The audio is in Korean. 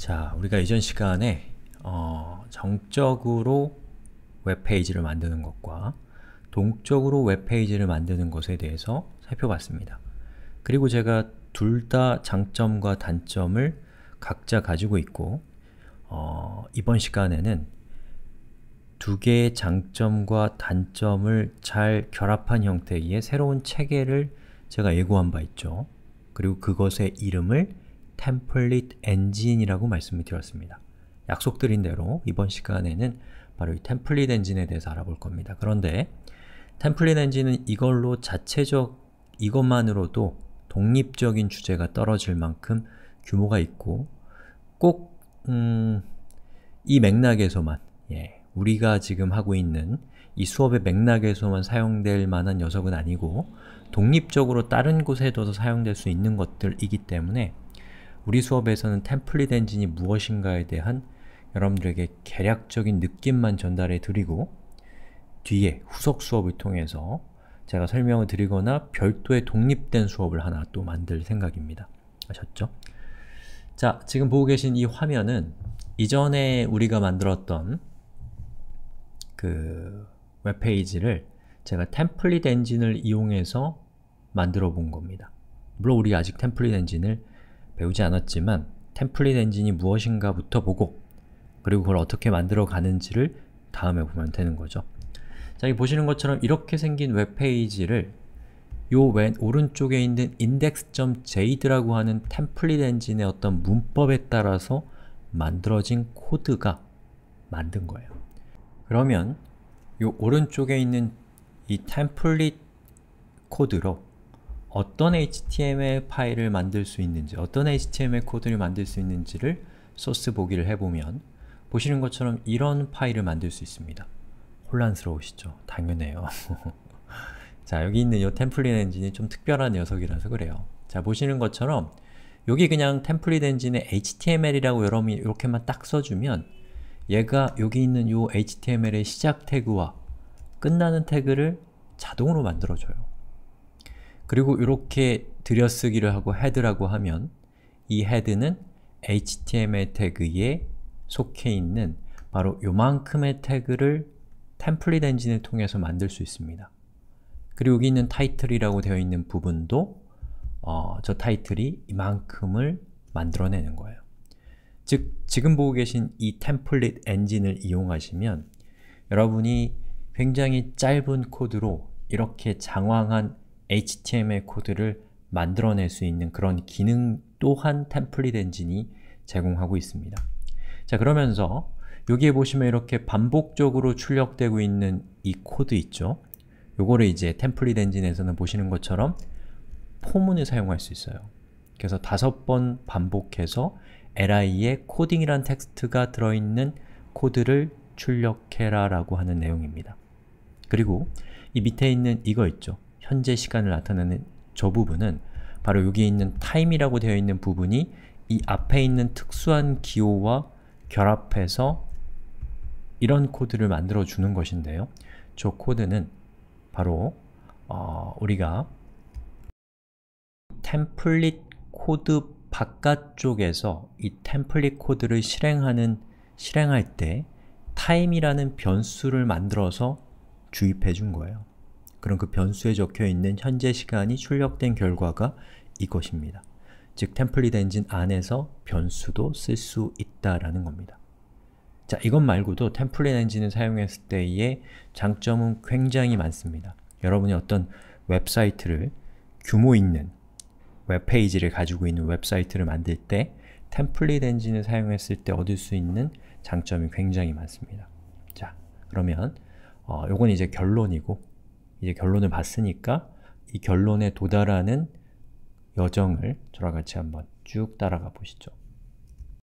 자, 우리가 이전 시간에 어, 정적으로 웹페이지를 만드는 것과 동적으로 웹페이지를 만드는 것에 대해서 살펴봤습니다. 그리고 제가 둘 다 장점과 단점을 각자 가지고 있고 어, 이번 시간에는 두 개의 장점과 단점을 잘 결합한 형태의 새로운 체계를 제가 예고한 바 있죠. 그리고 그것의 이름을 템플릿 엔진이라고 말씀을 드렸습니다. 약속드린 대로 이번 시간에는 바로 이 템플릿 엔진에 대해서 알아볼 겁니다. 그런데 템플릿 엔진은 이걸로 자체적 이것만으로도 독립적인 주제가 떨어질 만큼 규모가 있고 꼭이 음, 맥락에서만 예, 우리가 지금 하고 있는 이 수업의 맥락에서만 사용될 만한 녀석은 아니고 독립적으로 다른 곳에둬서 사용될 수 있는 것들이기 때문에 우리 수업에서는 템플릿 엔진이 무엇인가에 대한 여러분들에게 개략적인 느낌만 전달해 드리고 뒤에 후속 수업을 통해서 제가 설명을 드리거나 별도의 독립된 수업을 하나 또 만들 생각입니다. 아셨죠? 자, 지금 보고 계신 이 화면은 이전에 우리가 만들었던 그 웹페이지를 제가 템플릿 엔진을 이용해서 만들어 본 겁니다. 물론 우리 아직 템플릿 엔진을 배우지 않았지만 템플릿 엔진이 무엇인가부터 보고 그리고 그걸 어떻게 만들어 가는지를 다음에 보면 되는 거죠. 자, 여기 보시는 것처럼 이렇게 생긴 웹페이지를 요 왼 오른쪽에 있는 index.jade라고 하는 템플릿 엔진의 어떤 문법에 따라서 만들어진 코드가 만든 거예요. 그러면 요 오른쪽에 있는 이 템플릿 코드로 어떤 HTML 파일을 만들 수 있는지, 어떤 HTML 코드를 만들 수 있는지를 소스 보기를 해보면 보시는 것처럼 이런 파일을 만들 수 있습니다. 혼란스러우시죠? 당연해요. 자, 여기 있는 이 템플릿 엔진이 좀 특별한 녀석이라서 그래요. 자, 보시는 것처럼 여기 그냥 템플릿 엔진에 HTML이라고 여러분이 이렇게만 딱 써주면 얘가 여기 있는 이 HTML의 시작 태그와 끝나는 태그를 자동으로 만들어줘요. 그리고 이렇게 들여쓰기를 하고 헤드라고 하면 이 헤드는 html 태그에 속해 있는 바로 요만큼의 태그를 템플릿 엔진을 통해서 만들 수 있습니다. 그리고 여기 있는 타이틀이라고 되어 있는 부분도 어, 저 타이틀이 이만큼을 만들어내는 거예요. 즉, 지금 보고 계신 이 템플릿 엔진을 이용하시면 여러분이 굉장히 짧은 코드로 이렇게 장황한 HTML 코드를 만들어낼 수 있는 그런 기능 또한 템플릿 엔진이 제공하고 있습니다. 자 그러면서 여기에 보시면 이렇게 반복적으로 출력되고 있는 이 코드 있죠? 요거를 이제 템플릿 엔진에서는 보시는 것처럼 포문을 사용할 수 있어요. 그래서 다섯 번 반복해서 li에 코딩이란 텍스트가 들어있는 코드를 출력해라 라고 하는 내용입니다. 그리고 이 밑에 있는 이거 있죠? 현재 시간을 나타내는 저 부분은 바로 여기 있는 time이라고 되어 있는 부분이 이 앞에 있는 특수한 기호와 결합해서 이런 코드를 만들어 주는 것인데요. 저 코드는 바로 어, 우리가 템플릿 코드 바깥쪽에서 이 템플릿 코드를 실행하는 실행할 때 time이라는 변수를 만들어서 주입해 준 거예요. 그럼 그 변수에 적혀있는 현재 시간이 출력된 결과가 이것입니다. 즉, 템플릿 엔진 안에서 변수도 쓸 수 있다라는 겁니다. 자, 이것 말고도 템플릿 엔진을 사용했을 때의 장점은 굉장히 많습니다. 여러분이 어떤 웹사이트를 규모 있는 웹페이지를 가지고 있는 웹사이트를 만들 때 템플릿 엔진을 사용했을 때 얻을 수 있는 장점이 굉장히 많습니다. 자, 그러면 어, 요건 이제 결론이고 이제 결론을 봤으니까 이 결론에 도달하는 여정을 저와 같이 한번 쭉 따라가 보시죠.